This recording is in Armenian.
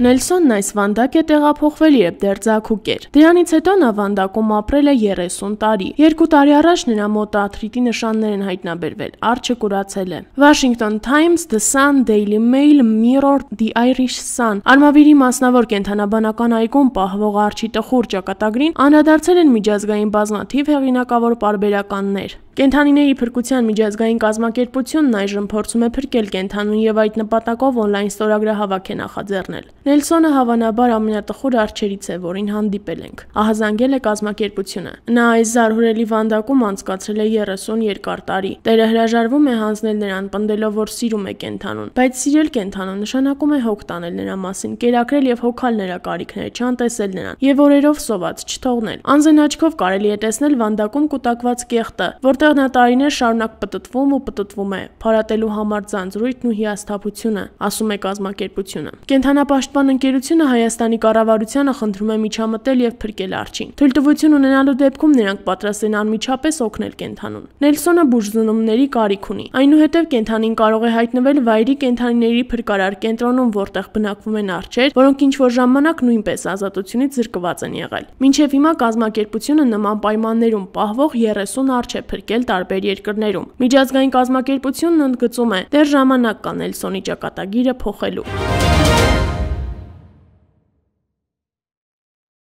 Նելսոնն այս վանդակ է տեղափոխվել երբ դեռ ցակուկ էր։ Դրանից հետո նա վանդակում ապրել է 30 տարի։ Երկու տարի առաջ նրա մոտ արթրիտի նշաններ են հայտնաբերվել, արջը կուրացել է։ Washington Times, The Sun, Daily Mail, Mirror, The Irish Sun արմավիրի մասնավոր կենթանաբանական այգում պահվող արջի տխուր ճակատագրին անդրադարձել են միջազգային բազմաթիվ հեղինակավոր պարբերականներ։ Կենթանիների փրկության միջազգային կազմակերպությունն այժմ փորձում է փրկել կենթանուն եւ այդ նպատակով օնլայն ստորագրահավաք է նախաձեռնել։ Նելսոնը հավանաբար ամենատխուր արջերից է, որին հանդիպել ենք։ Ահազանգել է կազմակերպությունը։ Նա այս զարհուրելի վանդակում անցկացրել է 30 երկար տարի։ Տերը հրաժարվում է հանձնել նրան, պնդելով, որ սիրում է կենթանուն, բայց սիրել կենթանուն նշանակում է հոգ տանել նրա մասին, կերակրել եւ հոգալ նրա կարիքները, չանտեսել նրան եւ օրերով սոված չթողնել։ Անզեն աչքով կարելի է տեսնել վանդակում կուտակված կեղտը, որ որտեղ նա տարիներ շարունակ պտտվում ու պտտվում է, փարատելու համար ձանձրույթն ու հիասթափությունը, ասում է կազմակերպությունը։ Կենթանապաշտպան ընկերությունը Հայաստանի կառավարությանը խնդրում է միջամտել եւ փրկել արջին։ Թույլտվություն ունենալու դեպքում նրանք պատրաստ են անմիջապես օգնել կենթանուն։ Նելսոնը բուժզնումների կարիք ունի։ Այնուհետև կենթանին կարող է հայտնվել վայրի կենթանիների փրկարար կենտրոնում, որտեղ բնակվում են արջեր, որոնք ինչ-որ ժամանակ նույնպես ազատությունից զրկված են եղել։ Մինչև հիմա կազմակերպությունը նման պայմաններում պահվող 30 արջ է փրկել շարունակել տարբեր երկրներում։ Միջազգային կազմակերպությունն ընդգծում է՝ դեռ ժամանակ կա Նելսոնի ճակատագիրը փոխելու։